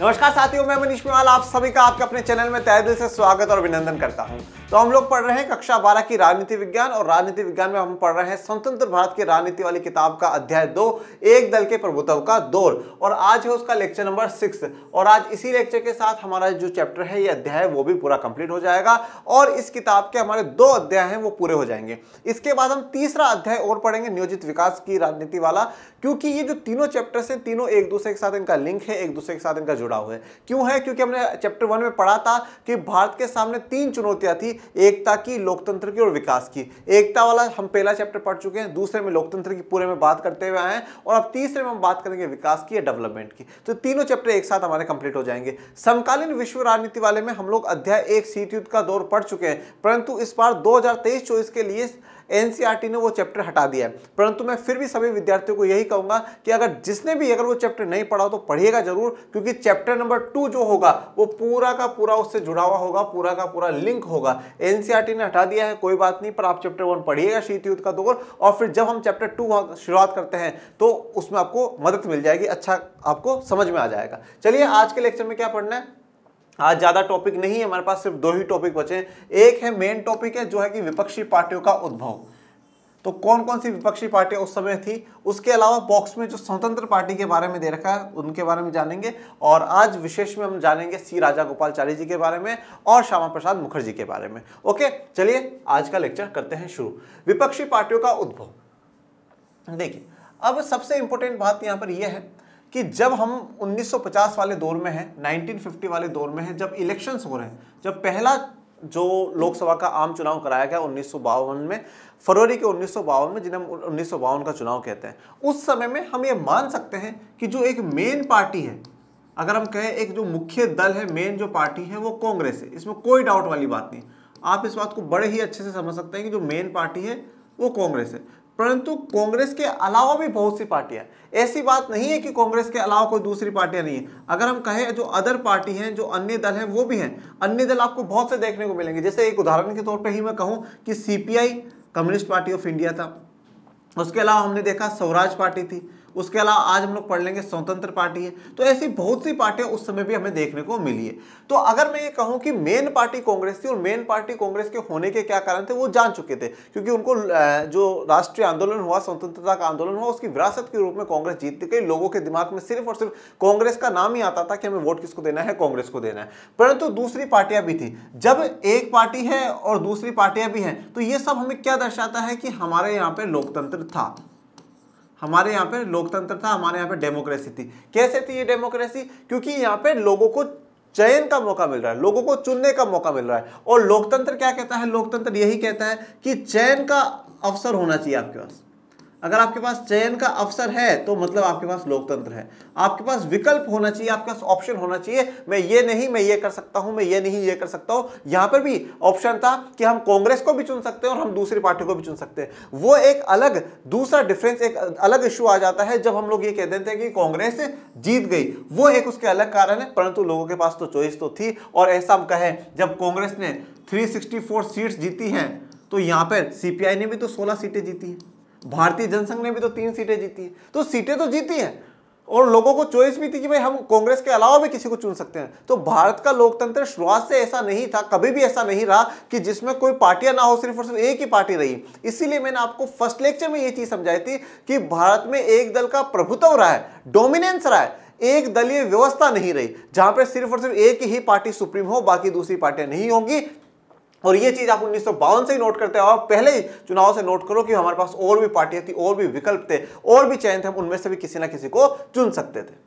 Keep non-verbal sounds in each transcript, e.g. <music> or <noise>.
नमस्कार साथियों मैं मनीष मेवाल आप सभी का आपके अपने चैनल में तय दिल से स्वागत और अभिनंदन करता हूँ तो हम लोग पढ़ रहे हैं कक्षा बारह की राजनीति विज्ञान और राजनीति विज्ञान में हम पढ़ रहे हैं स्वतंत्र भारत की राजनीति वाली किताब का अध्याय दो एक दल के प्रभुत्व का दौर और आज है उसका लेक्चर नंबर सिक्स और आज इसी लेक्चर के साथ हमारा जो चैप्टर है ये अध्याय वो भी पूरा कंप्लीट हो जाएगा और इस किताब के हमारे दो अध्याय हैं वो पूरे हो जाएंगे इसके बाद हम तीसरा अध्याय और पढ़ेंगे नियोजित विकास की राजनीति वाला क्योंकि ये जो तीनों चैप्टर्स हैं तीनों एक दूसरे के साथ इनका लिंक है एक दूसरे के साथ इनका जुड़ा हुआ है क्यों है क्योंकि हमने चैप्टर वन में पढ़ा था कि भारत के सामने तीन चुनौतियां थी एकता की लोकतंत्र की और विकास की एकता वाला हम पहला चैप्टर पढ़ चुके हैं दूसरे में लोकतंत्र की पूरे में बात करते हुए आए हैं और अब तीसरे में हम बात करेंगे विकास की या डेवलपमेंट की तो तीनों चैप्टर एक साथ हमारे कंप्लीट हो जाएंगे समकालीन विश्व राजनीति वाले में हम लोग अध्याय एक सीट युद्ध का दौर पढ़ चुके हैं परंतु इस बार दो हजार के लिए एनसीईआरटी ने वो चैप्टर हटा दिया है परंतु मैं फिर भी सभी विद्यार्थियों को यही कहूंगा कि अगर जिसने भी अगर वो चैप्टर नहीं पढ़ा तो पढ़िएगा जरूर क्योंकि चैप्टर नंबर टू जो होगा वो पूरा का पूरा उससे जुड़ा हुआ होगा पूरा का पूरा लिंक होगा एनसीआरटी ने हटा दिया है कोई बात नहीं पर आप चैप्टर वन पढ़िएगा शीत युद्ध का दौर और फिर जब हम चैप्टर टू शुरुआत करते हैं तो उसमें आपको मदद मिल जाएगी अच्छा आपको समझ में आ जाएगा चलिए आज के लेक्चर में क्या पढ़ना है आज ज़्यादा टॉपिक नहीं है हमारे पास सिर्फ दो ही टॉपिक बचे हैं एक है मेन टॉपिक है जो है कि विपक्षी पार्टियों का उद्भव तो कौन कौन सी विपक्षी पार्टियाँ उस समय थी उसके अलावा बॉक्स में जो स्वतंत्र पार्टी के बारे में दे रखा है उनके बारे में जानेंगे और आज विशेष में हम जानेंगे सी राजा गोपालचारी जी के बारे में और श्यामा प्रसाद मुखर्जी के बारे में ओके चलिए आज का लेक्चर करते हैं शुरू विपक्षी पार्टियों का उद्भव देखिए अब सबसे इंपॉर्टेंट बात यहाँ पर यह है कि जब हम 1950 वाले दौर में हैं 1950 वाले दौर में हैं जब इलेक्शंस हो रहे हैं जब पहला जो लोकसभा का आम चुनाव कराया गया उन्नीस में फरवरी के उन्नीस में जिन्हें उन्नीस का चुनाव कहते हैं उस समय में हम ये मान सकते हैं कि जो एक मेन पार्टी है अगर हम कहें एक जो मुख्य दल है मेन जो पार्टी है वो कांग्रेस है इसमें कोई डाउट वाली बात नहीं आप इस बात को बड़े ही अच्छे से समझ सकते हैं कि जो मेन पार्टी है वो कांग्रेस है परंतु कांग्रेस के अलावा भी बहुत सी पार्टियां ऐसी बात नहीं है कि कांग्रेस के अलावा कोई दूसरी पार्टियां नहीं है अगर हम कहें जो अदर पार्टी हैं जो अन्य दल हैं वो भी हैं अन्य दल आपको बहुत से देखने को मिलेंगे जैसे एक उदाहरण के तौर पर ही मैं कहूँ कि CPI communist party of India था उसके अलावा हमने देखा स्वराज पार्टी थी उसके अलावा आज हम लोग पढ़ लेंगे स्वतंत्र पार्टी है तो ऐसी बहुत सी पार्टियां उस समय भी हमें देखने को मिली है तो अगर मैं ये कहूँ कि मेन पार्टी कांग्रेस थी और मेन पार्टी कांग्रेस के होने के क्या कारण थे वो जान चुके थे क्योंकि उनको जो राष्ट्रीय आंदोलन हुआ स्वतंत्रता का आंदोलन हुआ उसकी विरासत के रूप में कांग्रेस जीतती गई लोगों के दिमाग में सिर्फ और सिर्फ कांग्रेस का नाम ही आता था कि हमें वोट किसको देना है कांग्रेस को देना है परंतु दूसरी पार्टियां भी थी जब एक पार्टी है और दूसरी पार्टियां भी हैं तो ये सब हमें क्या दर्शाता है कि हमारे यहाँ पे लोकतंत्र था हमारे यहाँ पे लोकतंत्र था हमारे यहाँ पे डेमोक्रेसी थी कैसे थी ये डेमोक्रेसी क्योंकि यहाँ पे लोगों को चयन का मौका मिल रहा है लोगों को चुनने का मौका मिल रहा है और लोकतंत्र क्या कहता है लोकतंत्र यही कहता है कि चयन का अवसर होना चाहिए आपके पास अगर आपके पास चयन का अवसर है तो मतलब आपके पास लोकतंत्र है आपके पास विकल्प होना चाहिए आपके पास ऑप्शन होना चाहिए मैं ये नहीं मैं ये कर सकता हूं मैं ये नहीं ये कर सकता हूं यहां पर भी ऑप्शन था कि हम कांग्रेस को भी चुन सकते हैं और हम दूसरी पार्टी को भी चुन सकते हैं वो एक अलग दूसरा डिफरेंस एक अलग इश्यू आ जाता है जब हम लोग ये कह देते हैं कि कांग्रेस जीत गई वो एक उसके अलग कारण है परंतु लोगों के पास तो चॉइस तो थी और ऐसा हम कहें जब कांग्रेस ने थ्री सीट्स जीती हैं तो यहाँ पर सीपीआई ने भी तो सोलह सीटें जीती हैं भारतीय जनसंघ ने भी तो तीन सीटें जीती हैं तो सीटें तो जीती हैं और लोगों को चॉइस भी थी कि भाई हम कांग्रेस के अलावा भी किसी को चुन सकते हैं तो भारत का लोकतंत्र शुरुआत से ऐसा नहीं था कभी भी ऐसा नहीं रहा कि जिसमें कोई पार्टियां ना हो सिर्फ और सिर्फ एक ही पार्टी रही इसीलिए मैंने आपको फर्स्ट लेक्चर में ये चीज़ समझाई थी कि भारत में एक दल का प्रभुत्व रहा है डोमिनेंस रहा है एक दलीय व्यवस्था नहीं रही जहां पर सिर्फ और सिर्फ एक ही पार्टी सुप्रीम हो बाकी दूसरी पार्टियां नहीं होंगी और ये चीज़ आप उन्नीस से ही नोट करते हैं और पहले ही चुनाव से नोट करो कि हमारे पास और भी पार्टियां थी और भी विकल्प थे और भी चयन थे हम उनमें से भी किसी ना किसी को चुन सकते थे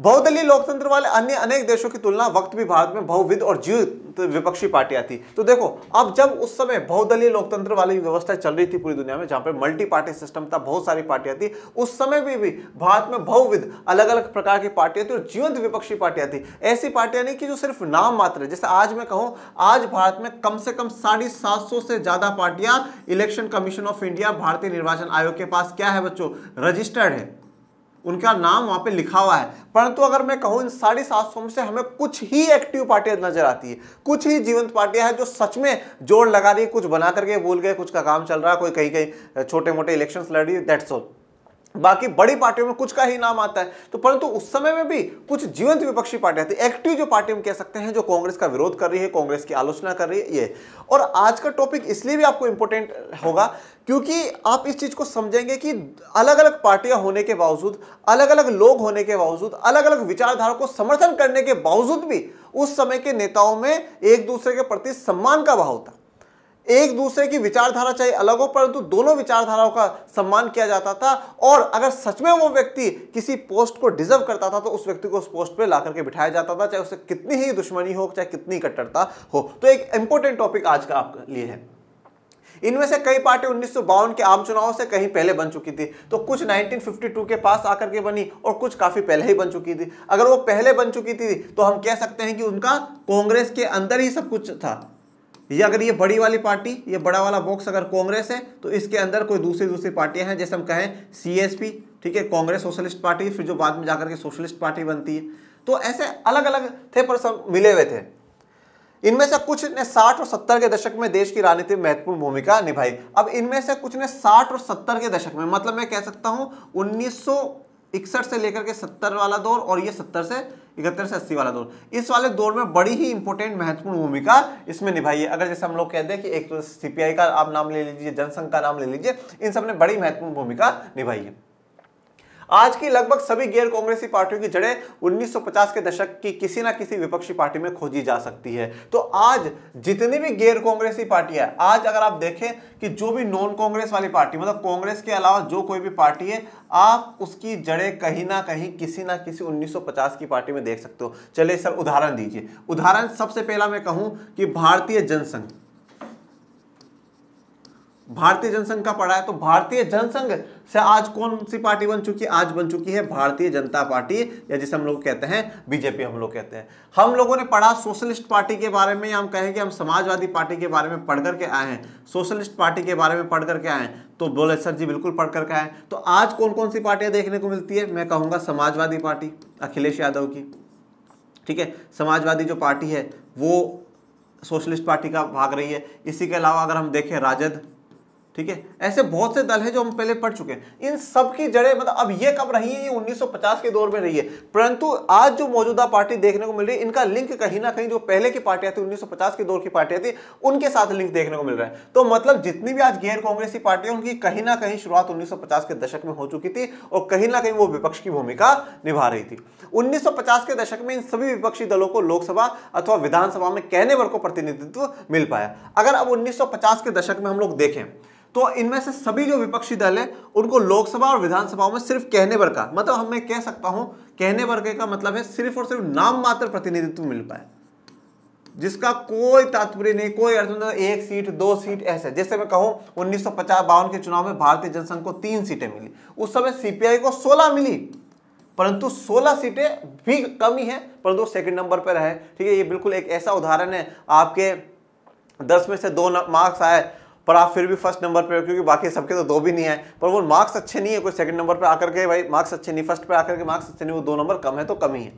बहुदलीय लोकतंत्र वाले अन्य अनेक देशों की तुलना वक्त भी भारत में बहुविध और जीवित विपक्षी पार्टियां थी तो देखो अब जब उस समय बहुदलीय लोकतंत्र वाली व्यवस्था चल रही थी पूरी दुनिया में जहां पर मल्टी पार्टी सिस्टम था बहुत सारी पार्टियां थी उस समय भी, भी भारत में बहुविध अलग अलग प्रकार की पार्टियां थी और जीवंत विपक्षी पार्टियां थी ऐसी पार्टियां नहीं कि जो सिर्फ नाम मात्र है जैसे आज मैं कहूँ आज भारत में कम से कम साढ़े से ज्यादा पार्टियां इलेक्शन कमीशन ऑफ इंडिया भारतीय निर्वाचन आयोग के पास क्या है बच्चों रजिस्टर्ड है उनका नाम वहां पे लिखा हुआ है परंतु अगर मैं कहूँ इन साढ़े सात सौ में से हमें कुछ ही एक्टिव पार्टियां नजर आती है कुछ ही जीवंत पार्टियां हैं जो सच में जोड़ लगा रही है कुछ बना करके बोल गए कुछ का काम चल रहा है कोई कहीं कहीं छोटे मोटे इलेक्शन लड़ रही है दैट्स ऑल बाकी बड़ी पार्टियों में कुछ का ही नाम आता है तो परंतु उस समय में भी कुछ जीवंत विपक्षी पार्टियां थी एक्टिव जो पार्टी हम कह सकते हैं जो कांग्रेस का विरोध कर रही है कांग्रेस की आलोचना कर रही है ये और आज का टॉपिक इसलिए भी आपको इंपॉर्टेंट होगा क्योंकि आप इस चीज को समझेंगे कि अलग अलग पार्टियां होने के बावजूद अलग अलग लोग होने के बावजूद अलग अलग विचारधारा को समर्थन करने के बावजूद भी उस समय के नेताओं में एक दूसरे के प्रति सम्मान का भाव था एक दूसरे की विचारधारा चाहे अलग हो परंतु दोनों विचारधाराओं का सम्मान किया जाता था और अगर सच में वो व्यक्ति किसी पोस्ट को डिजर्व करता था तो उस व्यक्ति को उस पोस्ट पर ला करके बिठाया जाता था चाहे उससे कितनी ही दुश्मनी हो चाहे कितनी कट्टरता हो तो एक इंपॉर्टेंट टॉपिक आज का आपके लिए है इनमें से कई पार्टी उन्नीस के आम चुनाव से कहीं पहले बन चुकी थी तो कुछ 1952 के पास आकर के बनी और कुछ काफ़ी पहले ही बन चुकी थी अगर वो पहले बन चुकी थी तो हम कह सकते हैं कि उनका कांग्रेस के अंदर ही सब कुछ था ये अगर ये बड़ी वाली पार्टी ये बड़ा वाला बॉक्स अगर कांग्रेस है तो इसके अंदर कोई दूसरी दूसरी पार्टियां हैं जैसे हम कहें सीएसपी ठीक है कांग्रेस सोशलिस्ट पार्टी फिर जो बाद में जाकर के सोशलिस्ट पार्टी बनती है तो ऐसे अलग अलग थे पर सब मिले हुए थे इनमें से कुछ ने 60 और 70 के दशक में देश की राजनीति में महत्वपूर्ण भूमिका निभाई अब इनमें से कुछ ने 60 और 70 के दशक में मतलब मैं कह सकता हूं उन्नीस इकसठ से लेकर के सत्तर वाला दौर और ये सत्तर से इकहत्तर से अस्सी वाला दौर इस वाले दौर में बड़ी ही इंपॉर्टेंट महत्वपूर्ण भूमिका इसमें निभाई है अगर जैसे हम लोग कह दें कि एक तो सीपीआई का आप नाम ले लीजिए जनसंघ का नाम ले लीजिए इन सब ने बड़ी महत्वपूर्ण भूमिका निभाई है आज की लगभग सभी गैर कांग्रेसी पार्टियों की जड़ें 1950 के दशक की किसी ना किसी विपक्षी पार्टी में खोजी जा सकती है तो आज जितनी भी गैर कांग्रेसी पार्टियां आज अगर आप देखें कि जो भी नॉन कांग्रेस वाली पार्टी मतलब कांग्रेस के अलावा जो कोई भी पार्टी है आप उसकी जड़ें कहीं ना कहीं किसी ना किसी 1950 की पार्टी में देख सकते हो चलिए सर उदाहरण दीजिए उदाहरण सबसे पहला मैं कहूं कि भारतीय जनसंघ भारतीय जनसंघ का पढ़ा है तो भारतीय जनसंघ से आज कौन सी पार्टी बन चुकी है आज बन चुकी है भारतीय जनता पार्टी या जिसे हम लोग कहते हैं बीजेपी हम लोग कहते हैं हम लोगों ने पढ़ा सोशलिस्ट पार्टी के बारे में या हम कहें कि हम समाजवादी पार्टी के बारे में पढ़ करके आए हैं सोशलिस्ट पार्टी के बारे में पढ़ करके आए हैं तो बोले सर जी बिल्कुल पढ़ करके आए तो आज कौन कौन सी पार्टियां देखने को मिलती है मैं कहूँगा समाजवादी पार्टी अखिलेश यादव की ठीक है समाजवादी जो पार्टी है वो सोशलिस्ट पार्टी का भाग रही है इसी के अलावा अगर हम देखें राजद ठीक है ऐसे बहुत से दल है जो हम पहले पढ़ चुके हैं इन सब की जड़ें मतलब अब ये कब रही है ये 1950 के दौर में रही है परंतु आज जो मौजूदा पार्टी देखने को मिल रही है इनका लिंक कहीं ना कहीं जो पहले की पार्टियां थी 1950 के दौर की पार्टियां थी उनके साथ लिंक देखने को मिल रहा है तो मतलब जितनी भी आज गैर कांग्रेसी पार्टियां उनकी कहीं ना कहीं शुरुआत उन्नीस के दशक में हो चुकी थी और कहीं ना कहीं वो विपक्ष की भूमिका निभा रही थी उन्नीस के दशक में इन सभी विपक्षी दलों को लोकसभा अथवा विधानसभा में कहने वर्ग को प्रतिनिधित्व मिल पाया अगर अब उन्नीस के दशक में हम लोग देखें तो इनमें से सभी जो विपक्षी दल हैं उनको लोकसभा और विधानसभाओं में सिर्फ कहने पर का मतलब हम मैं कह सकता हूं कहने पर का मतलब है सिर्फ और सिर्फ नाम मात्र प्रतिनिधित्व मिल पाए जिसका कोई तात्पर्य नहीं कोई अर्थ नहीं एक सीट दो सीट ऐसे जैसे मैं कहूं उन्नीस सौ के चुनाव में भारतीय जनसंघ को तीन सीटें मिली उस समय सीपीआई को सोलह मिली परंतु 16 सीटें भी कम ही परंतु सेकंड नंबर पर रहे ठीक है ये बिल्कुल एक ऐसा उदाहरण है आपके दस में से दो मार्क्स आए पर आप फिर भी फर्स्ट नंबर पर क्योंकि बाकी सबके तो दो भी नहीं है पर वो मार्क्स अच्छे नहीं है कोई सेकंड नंबर पर आकर के भाई मार्क्स अच्छे नहीं फर्स्ट पर आकर के मार्क्स अच्छे नहीं वो दो नंबर कम है तो कम ही है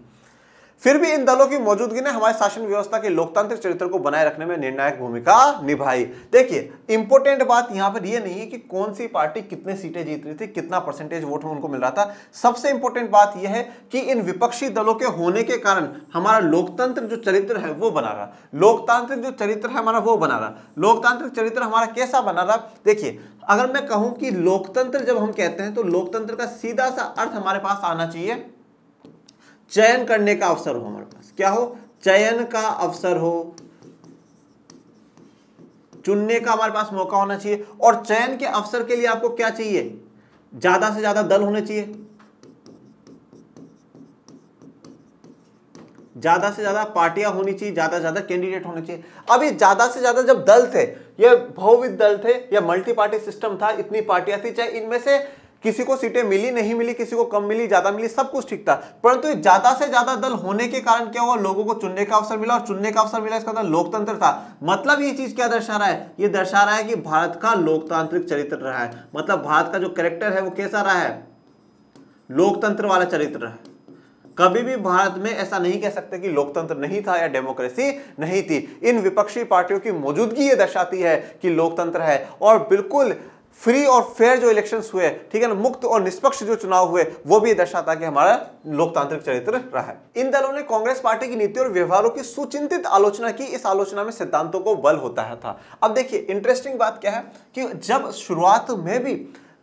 फिर भी इन दलों की मौजूदगी ने हमारे शासन व्यवस्था के लोकतांत्रिक चरित्र को बनाए रखने में निर्णायक भूमिका निभाई देखिए इंपॉर्टेंट बात यहां पर यह नहीं है कि कौन सी पार्टी कितने सीटें जीत रही थी कितना परसेंटेज वोट में उनको मिल रहा था सबसे इंपॉर्टेंट बात यह है कि इन विपक्षी दलों के होने के कारण हमारा लोकतंत्र जो चरित्र है वो बना रहा लोकतांत्रिक जो चरित्र है हमारा वो बना रहा लोकतांत्रिक चरित्र हमारा कैसा बना रहा देखिए अगर मैं कहूं कि लोकतंत्र जब हम कहते हैं तो लोकतंत्र का सीधा सा अर्थ हमारे पास आना चाहिए चयन करने का अवसर हो हमारे पास क्या हो चयन का अवसर हो चुनने का हमारे पास मौका होना चाहिए और चयन के अवसर के लिए आपको क्या चाहिए ज्यादा से ज्यादा दल होने चाहिए ज्यादा से ज्यादा पार्टियां होनी चाहिए ज्यादा से ज्यादा कैंडिडेट होने चाहिए अभी ज्यादा से ज्यादा जब दल थे ये बहुविध दल थे या मल्टी पार्टी सिस्टम था इतनी पार्टियां थी चाहे इनमें से किसी को सीटें मिली नहीं मिली किसी को कम मिली ज्यादा मिली सब कुछ ठीक था परंतु तो ज्यादा से ज्यादा दल होने के कारण क्या हुआ लोगों को चुनने का अवसर मिला और चुनने का अवसर मिला इसका अंदर लोकतंत्र था मतलब ये चीज क्या दर्शा रहा है ये दर्शा रहा है कि भारत का लोकतांत्रिक चरित्र रहा है मतलब भारत का जो करेक्टर है वो कैसा रहा है लोकतंत्र वाला चरित्र है कभी भी भारत में ऐसा नहीं कह सकते कि लोकतंत्र नहीं था या डेमोक्रेसी नहीं थी इन विपक्षी पार्टियों की मौजूदगी ये दर्शाती है कि लोकतंत्र है और बिल्कुल फ्री और फेयर जो इलेक्शंस हुए ठीक है ना मुक्त और निष्पक्ष जो चुनाव हुए वो भी दर्शाता कि हमारा लोकतांत्रिक चरित्र रहा है इन दलों ने कांग्रेस पार्टी की नीति और व्यवहारों की सुचिंतित आलोचना की इस आलोचना में सिद्धांतों को बल होता है था अब देखिए इंटरेस्टिंग बात क्या है कि जब शुरुआत में भी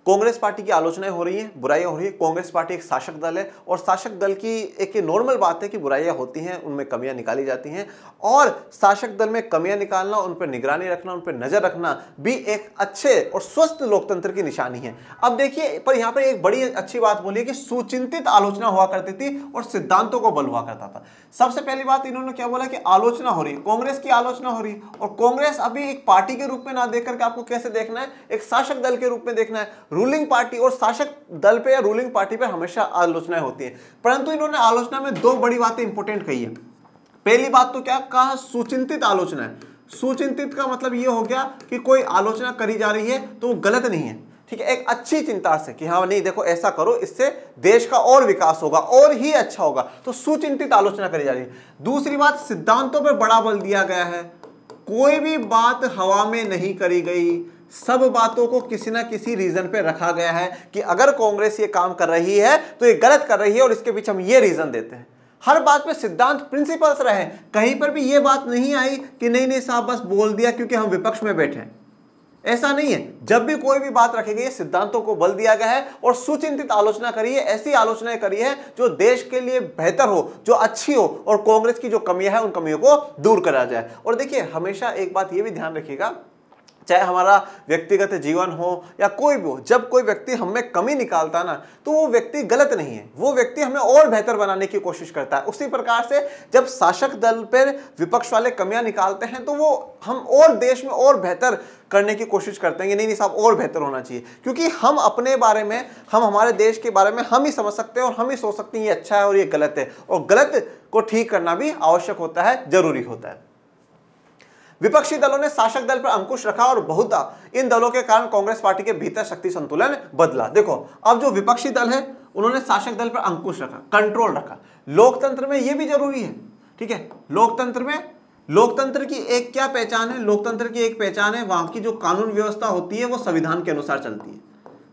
कांग्रेस पार्टी की आलोचनाएं हो रही हैं बुराइयां हो रही है कांग्रेस पार्टी एक शासक दल है और शासक दल की एक नॉर्मल बात है कि बुराइयां होती हैं उनमें कमियां निकाली जाती हैं और शासक दल में कमियां निकालना उन पर निगरानी रखना उन पर नजर रखना भी एक अच्छे और स्वस्थ लोकतंत्र की निशानी है अब देखिए पर यहाँ पर एक बड़ी अच्छी बात बोली कि सुचिंतित आलोचना हुआ करती थी और सिद्धांतों को बल हुआ करता था सबसे पहली बात इन्होंने क्या बोला कि आलोचना हो रही है कांग्रेस की आलोचना हो रही है और कांग्रेस अभी एक पार्टी के रूप में ना देख करके आपको कैसे देखना है एक शासक दल के रूप में देखना है रूलिंग पार्टी और शासक दल पे या रूलिंग पार्टी पे हमेशा आलोचनाएं होती है परंतु इन्होंने आलोचना में दो बड़ी बातें इंपॉर्टेंट कही है पहली बात तो क्या कहा सुचिंतित आलोचना सुचिंतित का मतलब ये हो गया कि कोई आलोचना करी जा रही है तो वो गलत नहीं है ठीक है एक अच्छी चिंता से कि हाँ नहीं देखो ऐसा करो इससे देश का और विकास होगा और ही अच्छा होगा तो सुचिंतित आलोचना करी जा रही है दूसरी बात सिद्धांतों पर बड़ा बल दिया गया है कोई भी बात हवा में नहीं करी गई सब बातों को किसी ना किसी रीजन पे रखा गया है कि अगर कांग्रेस ये काम कर रही है तो ये गलत कर रही है और इसके पीछे हम ये रीजन देते हैं हर बात पे सिद्धांत प्रिंसिपल्स रहे कहीं पर भी ये बात नहीं आई कि नहीं नहीं साहब बस बोल दिया क्योंकि हम विपक्ष में बैठे हैं ऐसा नहीं है जब भी कोई भी बात रखी गई सिद्धांतों को बल दिया गया है और सुचिंतित आलोचना करी है ऐसी आलोचनाएं करी है जो देश के लिए बेहतर हो जो अच्छी हो और कांग्रेस की जो कमियां हैं उन कमियों को दूर करा जाए और देखिए हमेशा एक बात यह भी ध्यान रखिएगा चाहे हमारा व्यक्तिगत जीवन हो या कोई भी हो जब कोई व्यक्ति हमें कमी निकालता ना तो वो व्यक्ति गलत नहीं है वो व्यक्ति हमें और बेहतर बनाने की कोशिश करता है उसी प्रकार से जब शासक दल पर विपक्ष वाले कमियां निकालते हैं तो वो हम और देश में और बेहतर करने की कोशिश करते हैं कि नहीं नहीं साहब और बेहतर होना चाहिए क्योंकि हम अपने बारे में हम हमारे देश के बारे में हम ही समझ सकते हैं और हम ही सोच सकते हैं ये अच्छा है और ये गलत है और गलत को ठीक करना भी आवश्यक होता है ज़रूरी होता है विपक्षी दलों ने शासक दल पर अंकुश रखा और बहुत इन दलों के कारण कांग्रेस पार्टी के भीतर शक्ति संतुलन बदला देखो अब जो विपक्षी दल है उन्होंने शासक दल पर अंकुश रखा कंट्रोल रखा लोकतंत्र में यह भी जरूरी है ठीक है लोकतंत्र में लोकतंत्र की एक क्या पहचान है लोकतंत्र की एक पहचान है वहां की जो कानून व्यवस्था होती है वो संविधान के अनुसार चलती है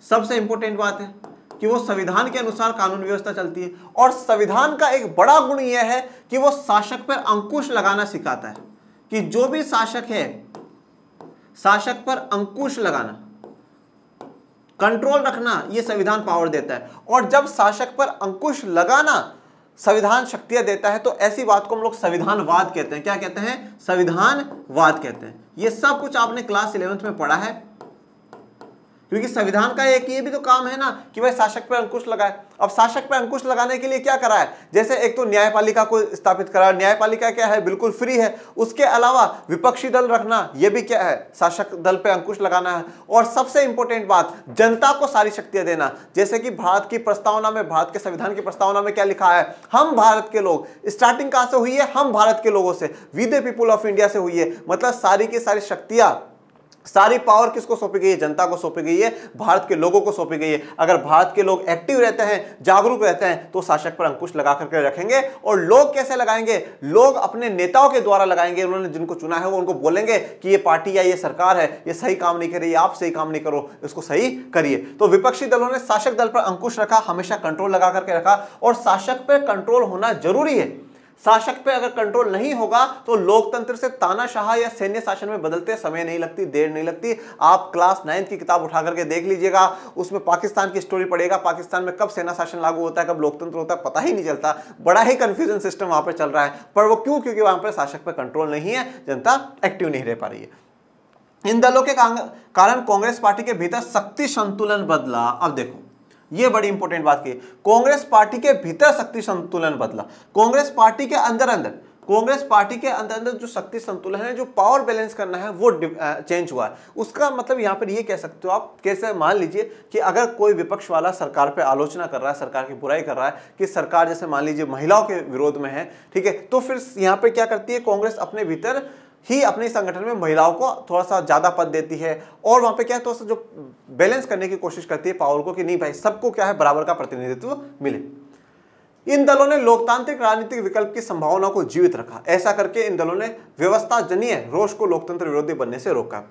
सबसे इंपॉर्टेंट बात है कि वो संविधान के अनुसार कानून व्यवस्था चलती है और संविधान का एक बड़ा गुण यह है कि वो शासक पर अंकुश लगाना सिखाता है कि जो भी शासक है शासक पर अंकुश लगाना कंट्रोल रखना यह संविधान पावर देता है और जब शासक पर अंकुश लगाना संविधान शक्तियां देता है तो ऐसी बात को हम लोग संविधानवाद कहते हैं क्या कहते हैं संविधानवाद कहते हैं यह सब कुछ आपने क्लास इलेवेंथ में पढ़ा है क्योंकि संविधान का एक ये भी तो काम है ना कि वह शासक पर अंकुश लगाए अब शासक पर अंकुश लगाने के लिए क्या करा है जैसे एक तो न्यायपालिका को स्थापित करा न्यायपालिका क्या है बिल्कुल फ्री है उसके अलावा विपक्षी दल रखना यह भी क्या है शासक दल पर अंकुश लगाना है और सबसे इंपॉर्टेंट बात जनता को सारी शक्तियां देना जैसे कि भारत की प्रस्तावना में भारत के संविधान की प्रस्तावना में क्या लिखा है हम भारत के लोग स्टार्टिंग कहां से हुई है हम भारत के लोगों से विद पीपुल ऑफ इंडिया से हुई है मतलब सारी की सारी शक्तियां सारी पावर किसको सौंपी गई है जनता को सौंपी गई है भारत के लोगों को सौंपी गई है अगर भारत के लोग एक्टिव रहते हैं जागरूक रहते हैं तो शासक पर अंकुश लगा करके रखेंगे और लोग कैसे लगाएंगे लोग अपने नेताओं के द्वारा लगाएंगे उन्होंने जिनको चुना है वो उनको बोलेंगे कि ये पार्टी या ये सरकार है ये सही काम नहीं करिए आप सही काम नहीं करो इसको सही करिए तो विपक्षी दलों ने शासक दल पर अंकुश रखा हमेशा कंट्रोल लगा करके रखा और शासक पर कंट्रोल होना जरूरी है शासक पे अगर कंट्रोल नहीं होगा तो लोकतंत्र से तानाशाह या सैन्य शासन में बदलते समय नहीं लगती देर नहीं लगती आप क्लास नाइन्थ की किताब उठा करके देख लीजिएगा उसमें पाकिस्तान की स्टोरी पड़ेगा पाकिस्तान में कब सेना शासन लागू होता है कब लोकतंत्र होता है पता ही नहीं चलता बड़ा ही कंफ्यूजन सिस्टम वहां पर चल रहा है पर वो क्यों क्योंकि वहां पर शासक पर कंट्रोल नहीं है जनता एक्टिव नहीं रह पा रही है इन दलों के कारण कांग्रेस पार्टी के भीतर शक्ति संतुलन बदला अब देखो ये बड़ी इंपॉर्टेंट बात की कांग्रेस पार्टी के भीतर शक्ति संतुलन बदला कांग्रेस पार्टी के अंदर अंदर कांग्रेस पार्टी के अंदर अंदर जो शक्ति संतुलन है जो पावर बैलेंस करना है वो चेंज हुआ है उसका मतलब यहाँ पर ये कह सकते हो आप कैसे मान लीजिए कि अगर कोई विपक्ष वाला सरकार पे आलोचना कर रहा है सरकार की बुराई कर रहा है कि सरकार जैसे मान लीजिए महिलाओं के विरोध में है ठीक है तो फिर यहाँ पे क्या करती है कांग्रेस अपने भीतर ही अपने संगठन में महिलाओं को थोड़ा सा ज़्यादा पद देती है और वहाँ पे क्या है थोड़ा सा जो बैलेंस करने की कोशिश करती है पावर को कि नहीं भाई सबको क्या है बराबर का प्रतिनिधित्व मिले इन दलों ने लोकतांत्रिक राजनीतिक विकल्प की संभावना को जीवित रखा ऐसा करके इन दलों ने व्यवस्था जनीय रोष को लोकतंत्र विरोधी बनने से रोका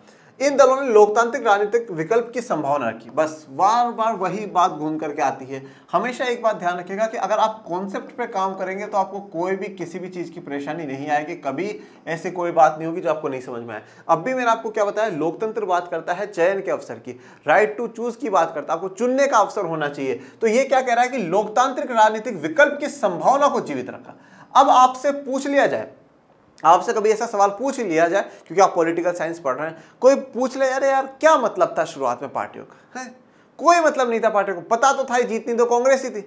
इन दलों ने लोकतांत्रिक राजनीतिक विकल्प की संभावना रखी बस बार बार वही बात घूम करके आती है हमेशा एक बात ध्यान रखिएगा कि अगर आप कॉन्सेप्ट पे काम करेंगे तो आपको कोई भी किसी भी चीज़ की परेशानी नहीं आएगी कभी ऐसी कोई बात नहीं होगी जो आपको नहीं समझ में आए अब भी मैंने आपको क्या बताया लोकतंत्र बात करता है चयन के अवसर की राइट टू चूज की बात करता है आपको चुनने का अवसर होना चाहिए तो ये क्या कह रहा है कि लोकतांत्रिक राजनीतिक विकल्प की संभावना को जीवित रखा अब आपसे पूछ लिया जाए आपसे कभी ऐसा सवाल पूछ ही लिया जाए क्योंकि आप पॉलिटिकल साइंस पढ़ रहे हैं कोई पूछ ले यार यार क्या मतलब था शुरुआत में पार्टियों का है कोई मतलब नहीं था पार्टियों को पता तो था ही जीतनी तो कांग्रेस ही थी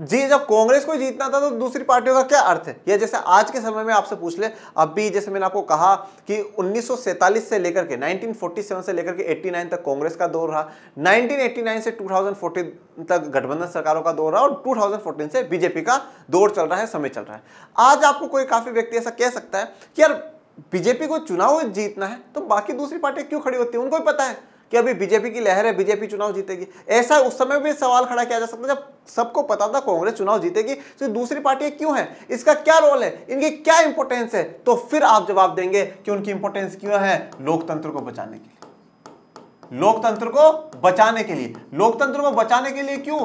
जी जब कांग्रेस को जीतना था तो दूसरी पार्टियों का क्या अर्थ है या जैसे आज के समय में आपसे पूछ ले अभी जैसे मैंने आपको कहा कि 1947 से लेकर के 1947 से लेकर के 89 तक कांग्रेस का दौर रहा 1989 से 2014 तक गठबंधन सरकारों का दौर रहा और 2014 से बीजेपी का दौर चल रहा है समय चल रहा है आज आपको कोई काफी व्यक्ति ऐसा कह सकता है कि यार बीजेपी को चुनाव जीतना है तो बाकी दूसरी पार्टियां क्यों खड़ी होती है उनको भी पता है कि अभी बीजेपी की लहर है बीजेपी चुनाव जीतेगी ऐसा उस समय भी सवाल खड़ा किया जा सकता है जब सबको पता था कांग्रेस चुनाव जीतेगी तो दूसरी पार्टियां क्यों है इसका क्या रोल है इनकी क्या इंपोर्टेंस है तो फिर आप जवाब देंगे कि उनकी इंपोर्टेंस क्यों है लोकतंत्र को बचाने के लिए लोकतंत्र को बचाने के लिए लोकतंत्र को बचाने के लिए क्यों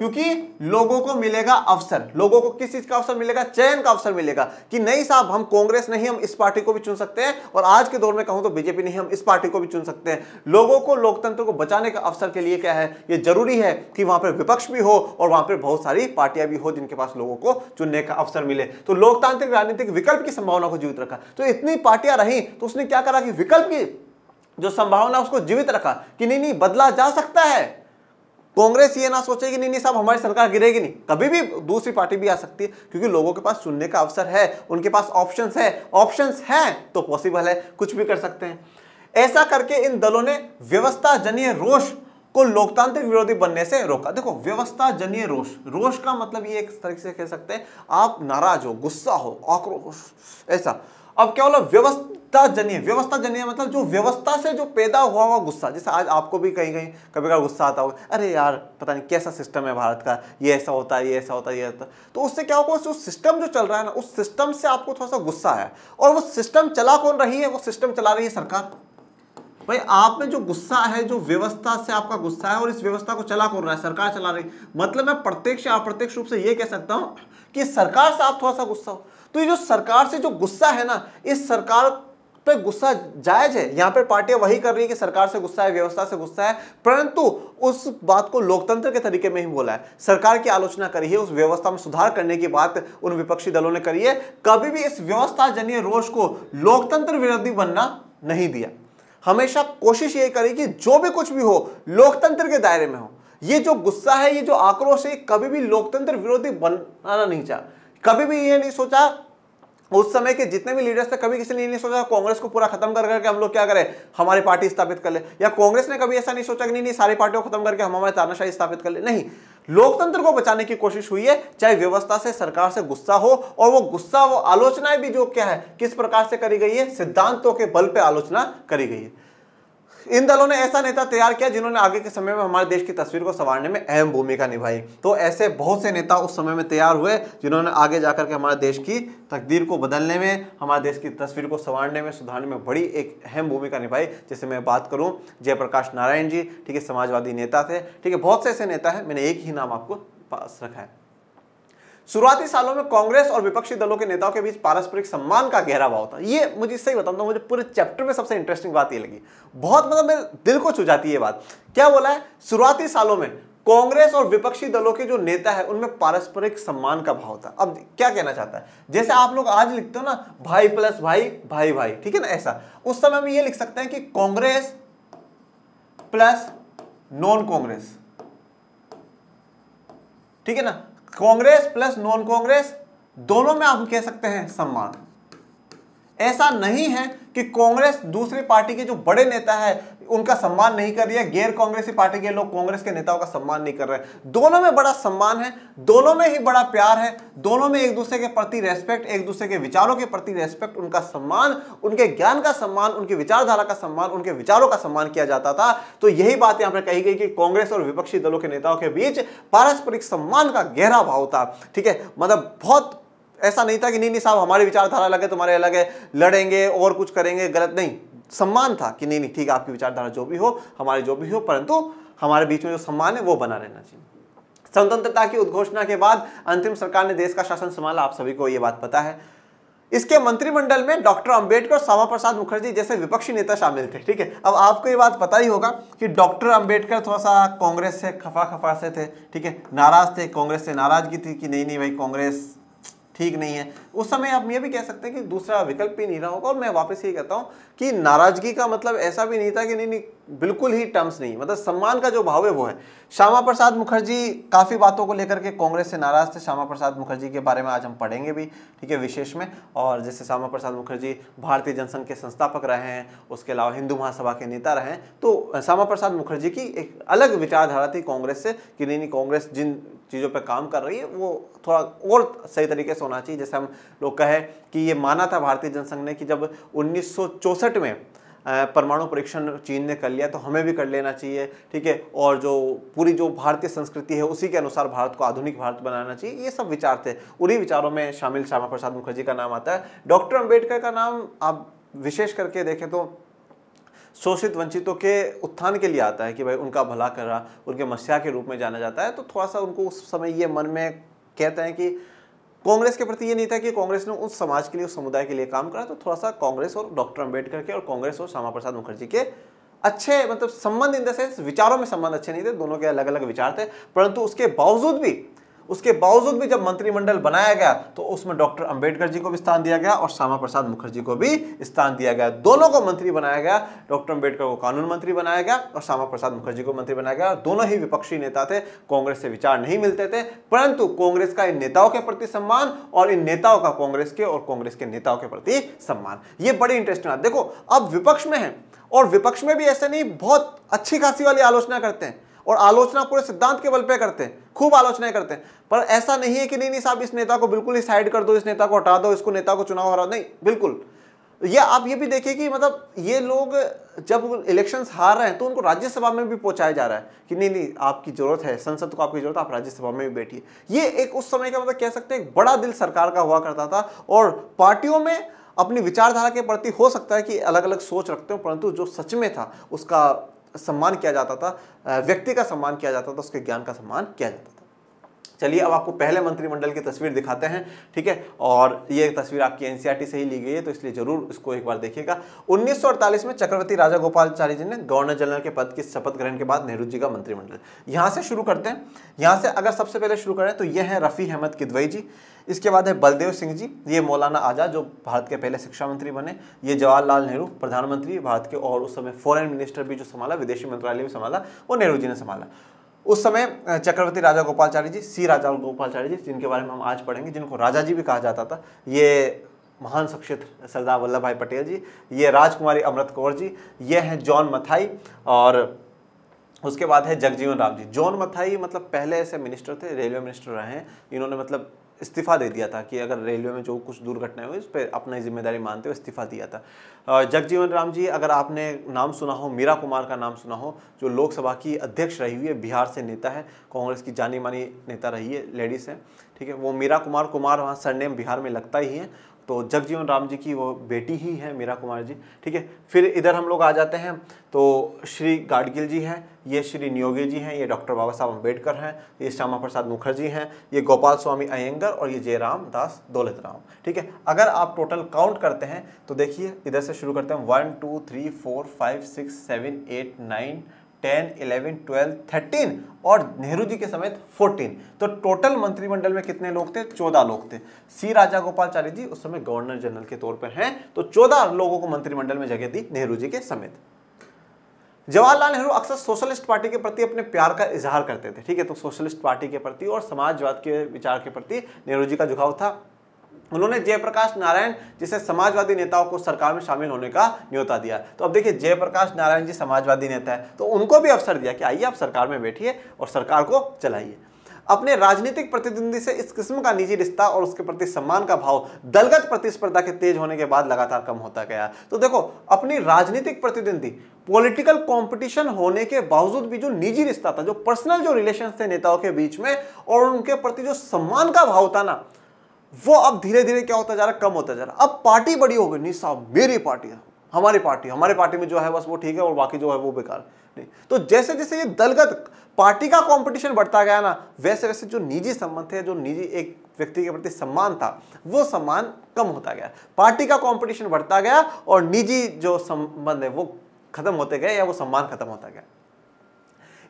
क्योंकि लोगों को मिलेगा अवसर लोगों को किस चीज का अवसर मिलेगा चयन का अवसर मिलेगा कि नहीं साहब हम कांग्रेस नहीं हम इस पार्टी को भी चुन सकते हैं और आज के दौर में कहूं तो बीजेपी नहीं हम इस पार्टी को भी चुन सकते हैं लोगों को लोकतंत्र को बचाने का अवसर के लिए क्या है यह जरूरी है कि वहां पर विपक्ष भी हो और वहां पर बहुत सारी पार्टियां भी हो जिनके पास लोगों को चुनने का अवसर मिले तो लोकतांत्रिक राजनीतिक विकल्प की संभावना को जीवित रखा तो इतनी पार्टियां रही तो उसने क्या करा कि विकल्प की जो संभावना उसको जीवित रखा कि नहीं नहीं बदला जा सकता है कांग्रेस ये ना सोचे कि नहीं नहीं साहब हमारी सरकार गिरेगी नहीं कभी भी दूसरी पार्टी भी आ सकती है क्योंकि लोगों के पास चुनने का अवसर है उनके पास ऑप्शंस है ऑप्शंस हैं तो पॉसिबल है कुछ भी कर सकते हैं ऐसा करके इन दलों ने व्यवस्था जनीय रोष को लोकतांत्रिक विरोधी बनने से रोका देखो व्यवस्था जनीय रोष रोष का मतलब ये एक तरीके से कह सकते हैं आप नाराज हो गुस्सा हो आक्रोश ऐसा अब क्या बोला व्यवस्था जनीय व्यवस्था जनीय मतलब जो व्यवस्था से जो पैदा हुआ हुआ गुस्सा जैसे आज आपको भी कहीं कहीं कभी कभी गुस्सा आता होगा अरे यार पता नहीं कैसा सिस्टम है भारत का ये ऐसा होता है ये ऐसा होता है ये ऐसा तो उससे क्या होगा जो सिस्टम जो चल रहा है ना उस सिस्टम से आपको थोड़ा सा गुस्सा है और वो सिस्टम चला कौन रही है वो सिस्टम चला रही है सरकार भाई आप में जो गुस्सा है जो व्यवस्था से आपका गुस्सा है और इस व्यवस्था को चला कौन रहा है सरकार चला रही मतलब मैं प्रत्यक्ष अप्रत्यक्ष रूप से ये कह सकता हूँ कि सरकार से आप थोड़ा सा गुस्सा हो तो ये जो सरकार से जो गुस्सा है ना इस सरकार पे गुस्सा जायज है यहां पर पार्टियां वही कर रही है कि सरकार से गुस्सा है व्यवस्था से गुस्सा है परंतु उस बात को लोकतंत्र के तरीके में ही बोला है सरकार की आलोचना करी है उस व्यवस्था में सुधार करने की बात उन विपक्षी दलों ने करी है कभी भी इस व्यवस्था जनीय रोष को लोकतंत्र विरोधी बनना नहीं दिया हमेशा कोशिश ये करी कि जो भी कुछ भी हो लोकतंत्र के दायरे में हो ये जो गुस्सा है ये जो आक्रोश है कभी भी लोकतंत्र विरोधी बनाना नहीं चाह कभी भी ये नहीं सोचा उस समय के जितने भी लीडर्स थे कभी किसी ने नहीं सोचा कांग्रेस को पूरा खत्म कर करके हम लोग क्या करें हमारी पार्टी स्थापित कर ले या कांग्रेस ने कभी ऐसा नहीं सोचा कि नहीं नहीं सारी पार्टियों को खत्म करके हम हमारे तानाशाही स्थापित कर ले नहीं लोकतंत्र को बचाने की कोशिश हुई है चाहे व्यवस्था से सरकार से गुस्सा हो और वो गुस्सा वो आलोचनाएं भी जो क्या है किस प्रकार से करी गई है सिद्धांतों के बल पर आलोचना करी गई है इन दलों ने ऐसा नेता तैयार किया जिन्होंने आगे के समय में हमारे देश की तस्वीर को संवारने में अहम भूमिका निभाई तो ऐसे बहुत से नेता उस समय में तैयार हुए जिन्होंने आगे जाकर के हमारे देश की तकदीर को बदलने में हमारे देश की तस्वीर को संवारने में सुधारने में बड़ी एक अहम भूमिका निभाई जैसे मैं बात करूँ जयप्रकाश नारायण जी ठीक है समाजवादी नेता थे ठीक है बहुत से ऐसे नेता हैं मैंने एक ही नाम आपको पास रखा है शुरुआती सालों में कांग्रेस और विपक्षी दलों के नेताओं के बीच पारस्परिक सम्मान का गहरा भाव था ये मुझे सही बताऊँ तो मुझे पूरे चैप्टर में सबसे इंटरेस्टिंग बात ये लगी बहुत मतलब मेरे दिल को छू जाती है बात क्या बोला है शुरुआती सालों में कांग्रेस और विपक्षी दलों के जो नेता है उनमें पारस्परिक सम्मान का भाव था अब क्या कहना चाहता है जैसे आप लोग आज लिखते हो ना भाई प्लस भाई भाई भाई ठीक है ना ऐसा उस समय हम ये लिख सकते हैं कि कांग्रेस प्लस नॉन कांग्रेस ठीक है ना कांग्रेस प्लस नॉन कांग्रेस दोनों में आप कह सकते हैं सम्मान ऐसा नहीं है कि कांग्रेस दूसरी पार्टी के जो बड़े नेता है उनका सम्मान नहीं कर रही है गैर कांग्रेसी पार्टी के लोग कांग्रेस के नेताओं का सम्मान नहीं कर रहे दोनों में बड़ा सम्मान है दोनों में ही बड़ा प्यार है दोनों में एक दूसरे के प्रति रेस्पेक्ट एक दूसरे के विचारों के प्रति रेस्पेक्ट उनका सम्मान उनके ज्ञान का सम्मान उनकी विचारधारा का सम्मान उनके विचारों का सम्मान किया जाता था तो यही बात यहां पर कही गई कि कांग्रेस और विपक्षी दलों के नेताओं के बीच पारस्परिक सम्मान का गहरा भाव था ठीक है मतलब बहुत ऐसा नहीं था कि नहीं नहीं साहब हमारी विचारधारा अलग है तुम्हारे अलग है लड़ेंगे और कुछ करेंगे गलत नहीं सम्मान था कि नहीं नहीं ठीक है आपकी विचारधारा जो भी हो हमारी जो भी हो परंतु हमारे बीच में जो सम्मान है वो बना रहना चाहिए स्वतंत्रता की उद्घोषणा के बाद अंतिम सरकार ने देश का शासन संभाला आप सभी को ये बात पता है इसके मंत्रिमंडल में डॉक्टर अंबेडकर श्यामा प्रसाद मुखर्जी जैसे विपक्षी नेता शामिल थे ठीक है अब आपको ये बात पता ही होगा कि डॉक्टर अंबेडकर थोड़ा सा कांग्रेस से खफा खफा से थे ठीक है नाराज थे कांग्रेस से नाराजगी थी कि नहीं नहीं भाई कांग्रेस ठीक नहीं है उस समय आप ये भी कह सकते हैं कि दूसरा विकल्प भी नहीं रहा होगा और मैं वापस ये कहता हूँ कि नाराज़गी का मतलब ऐसा भी नहीं था कि नहीं नहीं बिल्कुल ही टर्म्स नहीं मतलब सम्मान का जो भाव है वो है श्यामा प्रसाद मुखर्जी काफ़ी बातों को लेकर के कांग्रेस से नाराज़ थे श्यामा प्रसाद मुखर्जी के बारे में आज हम पढ़ेंगे भी ठीक है विशेष में और जैसे श्यामा प्रसाद मुखर्जी भारतीय जनसंघ के संस्थापक रहे हैं उसके अलावा हिंदू महासभा के नेता रहे हैं तो श्यामा प्रसाद मुखर्जी की एक अलग विचारधारा थी कांग्रेस से कि नहीं नहीं कांग्रेस जिन चीज़ों पर काम कर रही है वो थोड़ा और सही तरीके से होना चाहिए जैसे हम लोग कहें कि ये माना था भारतीय जनसंघ ने कि जब उन्नीस में परमाणु परीक्षण चीन ने कर लिया तो हमें भी कर लेना चाहिए ठीक है और जो पूरी जो भारतीय संस्कृति है उसी के अनुसार भारत को आधुनिक भारत बनाना चाहिए ये सब विचार थे उन्हीं विचारों में शामिल श्यामा प्रसाद मुखर्जी का नाम आता है डॉक्टर अम्बेडकर का नाम आप विशेष करके देखें तो शोषित वंचितों के उत्थान के लिए आता है कि भाई उनका भला कर रहा उनके मस्या के रूप में जाना जाता है तो थोड़ा सा उनको उस समय ये मन में कहते हैं कि कांग्रेस के प्रति ये नहीं था कि कांग्रेस ने उस समाज के लिए उस समुदाय के लिए काम करा तो थोड़ा सा कांग्रेस और डॉक्टर अम्बेडकर के और कांग्रेस और श्यामा प्रसाद मुखर्जी के अच्छे मतलब संबंध इन द सेंस विचारों में संबंध अच्छे नहीं थे दोनों के अलग अलग विचार थे परंतु उसके बावजूद भी उसके बावजूद भी जब मंत्रिमंडल बनाया गया तो उसमें डॉक्टर अंबेडकर जी को भी स्थान दिया गया और श्यामा प्रसाद मुखर्जी को भी स्थान दिया गया दोनों को मंत्री बनाया गया डॉक्टर अंबेडकर को कानून मंत्री बनाया गया और श्यामा प्रसाद मुखर्जी को मंत्री बनाया गया दोनों ही विपक्षी नेता थे कांग्रेस से विचार नहीं मिलते थे परंतु कांग्रेस का इन नेताओं के प्रति सम्मान और इन नेताओं का कांग्रेस के और कांग्रेस के नेताओं के प्रति सम्मान ये बड़ी इंटरेस्टिंग बात देखो अब विपक्ष में है और विपक्ष में भी ऐसे नहीं बहुत अच्छी खासी वाली आलोचना करते हैं और आलोचना पूरे सिद्धांत के बल पे करते हैं खूब आलोचनाएं करते हैं पर ऐसा नहीं है कि नहीं नहीं साहब इस नेता को बिल्कुल ही साइड कर दो इस नेता को हटा दो इसको नेता को चुनाव हरा नहीं बिल्कुल ये आप ये भी देखिए कि मतलब ये लोग जब इलेक्शंस हार रहे हैं तो उनको राज्यसभा में भी पहुंचाया जा रहा है कि नहीं नहीं आपकी ज़रूरत है संसद को आपकी ज़रूरत है आप राज्यसभा में भी बैठिए ये एक उस समय का मतलब कह सकते हैं एक बड़ा दिल सरकार का हुआ करता था और पार्टियों में अपनी विचारधारा के प्रति हो सकता है कि अलग अलग सोच रखते हो परंतु जो सच में था उसका सम्मान किया जाता था व्यक्ति का सम्मान किया जाता था उसके ज्ञान का सम्मान किया जाता था चलिए अब आपको पहले मंत्रिमंडल की तस्वीर दिखाते हैं ठीक है और ये तस्वीर आपकी एनसीईआरटी से ही ली गई है तो इसलिए जरूर इसको एक बार देखिएगा 1948 में चक्रवर्ती राजा गोपालचारी जी ने गवर्नर जनरल के पद की शपथ ग्रहण के बाद नेहरू जी का मंत्रिमंडल यहाँ से शुरू करते हैं यहाँ से अगर सबसे पहले शुरू करें तो ये है रफ़ी अहमद किदवई जी इसके बाद है बलदेव सिंह जी ये मौलाना आज़ाद जो भारत के पहले शिक्षा मंत्री बने ये जवाहरलाल नेहरू प्रधानमंत्री भारत के और उस समय फॉरेन मिनिस्टर भी जो संभाला विदेशी मंत्रालय भी संभाला वो नेहरू जी ने संभाला उस समय चक्रवर्ती राजा गोपालचारी जी सी राजा गोपालचारी जी जिनके बारे में हम आज पढ़ेंगे जिनको राजा जी भी कहा जाता था ये महान शख्सियत सरदार वल्लभ भाई पटेल जी ये राजकुमारी अमृत कौर जी ये हैं जॉन मथाई और उसके बाद है जगजीवन राम जी जॉन मथाई मतलब पहले ऐसे मिनिस्टर थे रेलवे मिनिस्टर रहे हैं इन्होंने मतलब इस्तीफ़ा दे दिया था कि अगर रेलवे में जो कुछ दुर्घटनाएं हुई उस पर अपनी जिम्मेदारी मानते हुए इस्तीफ़ा दिया था जगजीवन राम जी अगर आपने नाम सुना हो मीरा कुमार का नाम सुना हो जो लोकसभा की अध्यक्ष रही हुई है बिहार से नेता है कांग्रेस की जानी मानी नेता रही है लेडीज़ हैं ठीक है वो मीरा कुमार कुमार वहाँ सरनेम बिहार में लगता ही है तो जगजीवन राम जी की वो बेटी ही है मीरा कुमार जी ठीक है फिर इधर हम लोग आ जाते हैं तो श्री गाडगिल जी हैं ये श्री नियोगी जी हैं ये डॉक्टर बाबा साहब अम्बेडकर हैं ये श्यामा प्रसाद मुखर्जी हैं ये गोपाल स्वामी अयंगर और ये जयराम दास दौलत राम ठीक है अगर आप टोटल काउंट करते हैं तो देखिए इधर से शुरू करते हैं one two three four five six seven eight nine ten eleven twelve thirteen और नेहरू जी के समेत फोर्टीन तो टोटल मंत्रिमंडल में कितने लोग थे चौदह लोग थे सी राजा गोपालचारी जी उस समय गवर्नर जनरल के तौर पर हैं तो चौदह लोगों को मंत्रिमंडल में जगह दी नेहरू जी के समेत जवाहरलाल नेहरू अक्सर सोशलिस्ट पार्टी के प्रति अपने प्यार का इजहार करते थे ठीक है तो सोशलिस्ट पार्टी के प्रति और समाजवाद के विचार के प्रति नेहरू जी का झुकाव था उन्होंने जयप्रकाश नारायण जिसे समाजवादी नेताओं को सरकार में शामिल होने का न्योता दिया तो अब देखिए जयप्रकाश नारायण जी समाजवादी नेता है तो उनको भी अवसर दिया कि आइए आप सरकार में बैठिए और सरकार को चलाइए अपने राजनीतिक प्रतिद्वंदी से इस किस्म का निजी रिश्ता और उसके प्रति सम्मान का भाव दलगत प्रतिस्पर्धा के तेज होने के बाद लगातार कम होता गया तो देखो अपनी राजनीतिक प्रतिद्वंदी पॉलिटिकल कंपटीशन होने के बावजूद भी जो निजी रिश्ता था जो पर्सनल जो रिलेशन थे नेताओं के बीच में और उनके प्रति जो सम्मान का भाव था ना वो अब धीरे धीरे क्या होता जा रहा कम होता जा रहा अब पार्टी बड़ी हो गई नहीं साहब मेरी पार्टी है हमारी पार्टी हमारे पार्टी में जो है बस वो ठीक है और बाकी जो है वो बेकार नहीं तो जैसे जैसे ये दलगत पार्टी का कंपटीशन बढ़ता गया ना वैसे वैसे जो निजी संबंध थे जो निजी एक व्यक्ति के प्रति सम्मान था वो सम्मान कम होता गया पार्टी का कॉम्पिटिशन बढ़ता गया और निजी जो संबंध है वो खत्म होते गए या वो सम्मान खत्म होता गया